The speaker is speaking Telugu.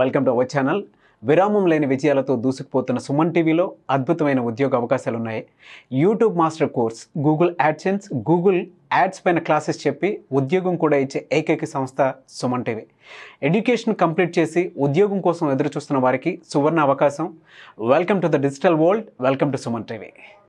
వెల్కమ్ టు అవర్ ఛానల్ విరామం లేని విజయాలతో దూసుకుపోతున్న సుమన్ టీవీలో అద్భుతమైన ఉద్యోగ అవకాశాలు ఉన్నాయి YouTube master course Google AdSense Google ads పైన క్లాసెస్ చెప్పి ఉద్యోగం కూడా ఇచ్చే ఏకైక సంస్థ సుమన్ టీవీ ఎడ్యుకేషన్ కంప్లీట్ చేసి ఉద్యోగం కోసం ఎదురు చూస్తున్న వారికి సువర్ణ అవకాశం welcome to the digital world welcome to Suman TV